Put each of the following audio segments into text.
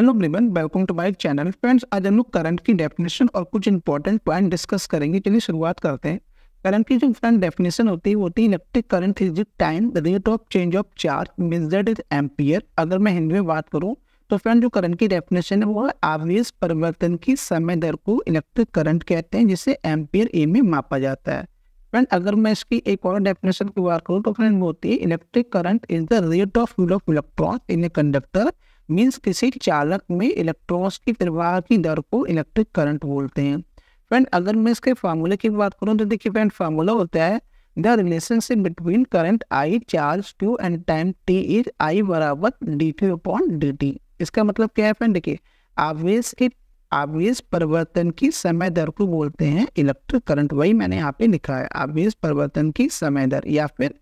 hello ब्रिबन welcome to my channel friends आज हम लोग करंट की डेफिनेशन और कुछ इंपॉर्टेंट पॉइंट डिस्कस करेंगे चलिए शुरुआत करते हैं करंट की जो फ्रेंड डेफिनेशन होती है वो होती है electric current is the time rate of change of charge measured is ampere अगर मैं हिंदी में बात करूँ तो फ्रेंड जो करंट की डेफिनेशन है वो है आवेश परिवर्तन की समय दर को इलेक्ट्रिक करंट कहते हैं जिसे एम्पियर ए में मापा जाता है फ्रेंड अगर मैं इसकी एक और डेफिनेशन की बात करूँ तो फ्रेंड वो होती है electric current is the rate of flow of electron in a conductor means किसी चालक में इलेक्ट्रॉन्स की प्रवाह की दर को इलेक्ट्रिक करंट बोलते हैं फ्रेंड अगर मैं इसके फार्मूले की बात करूँ तो देखिए फ्रेंड फार्मूला होता है the relationship between current I charge Q and time T is I बराबर D T upon D T इसका मतलब क्या है फ्रेंड देखिए आवेश के आवेश परिवर्तन की समय दर को बोलते हैं इलेक्ट्रिक करंट वही मैंने यहाँ पे लिखा है आवेश परिवर्तन की समय दर या फिर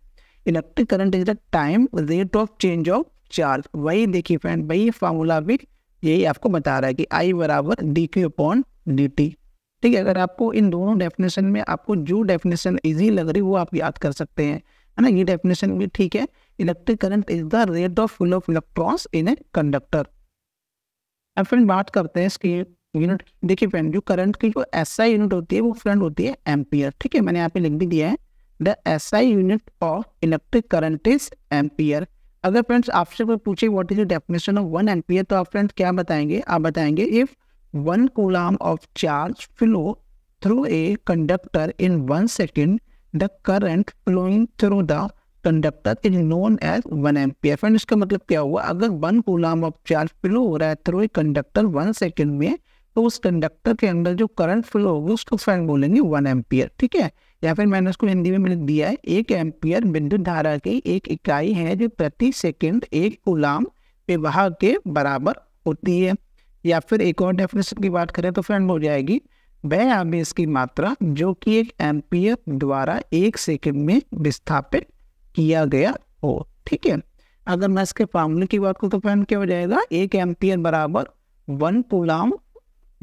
electric current is the time rate of change of charge वही देखिए फ्रेंड वही फार्मूला भी यही आपको बता रहा है कि आई बराबर D Q upon D T ठीक है अगर आपको इन दोनों डेफिनेशन में आपको जो डेफिनेशन इजी लग रही वो आप याद कर सकते हैं है ना ये डेफिनेशन भी ठीक है electric current is the rate of flow of electrons in a conductor अब फ्रेंड बात करते हैं इसकी यूनिट देखिए फ्रेंड जो करंट की जो एस आई यूनिट होती है वो फ्रेंड होती है एम्पियर ठीक है मैंने यहाँ पे लिख भी दिया है the S I unit of electric current is ampere अगर फ्रेंड्स आपसे कोई पूछे what is the definition of one ampere तो आप फ्रेंड्स क्या बताएंगे आप बताएंगे if one coulomb of charge flow through a conductor in one second the current flowing through the conductor is known as one ampere friend इसका मतलब क्या हुआ अगर one coulomb of charge flow हो रहा है through a conductor one second में तो उस कंडक्टर के अंदर जो करंट फ्लो होगा उसको फ्रेंड बोलेंगे वन एम्पियर ठीक है या फिर मैंने उसको हिंदी में मिनट दिया है एक एम्पियर विद्युत धारा की एक इकाई है जो प्रति सेकंड एक गुलाम विवाह के बराबर होती है या फिर एक और डेफिनेशन की बात करें तो फ्रेंड हो जाएगी वह आवेश की मात्रा जो कि एक एम्पियर द्वारा एक सेकंड में विस्थापित किया गया हो ठीक है अगर मैं इसके फॉर्मूले की बात करूँ तो फ्रेंड क्या हो जाएगा एक एम्पियर बराबर one coulomb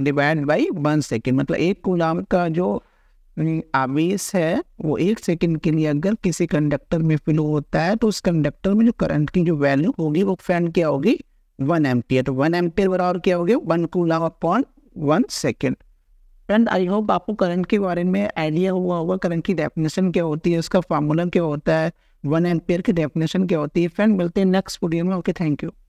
divide by one second मतलब एक गुलाम का जो आवेश है वो एक सेकंड के लिए अगर किसी कंडक्टर में फ्लो होता है तो उस कंडक्टर में जो करंट की जो वैल्यू होगी वो फैन क्या होगी वन एम्पियर तो वन एम्पियर बराबर क्या होगी one coulomb upon one second friend I hope आपको करंट के बारे में आइडिया हुआ होगा करंट की डेफिनेशन क्या होती है उसका फार्मूला क्या होता है वन एम्पियर की डेफिनेशन क्या होती है फ्रेंड मिलते हैं नेक्स्ट वीडियो में ओके थैंक यू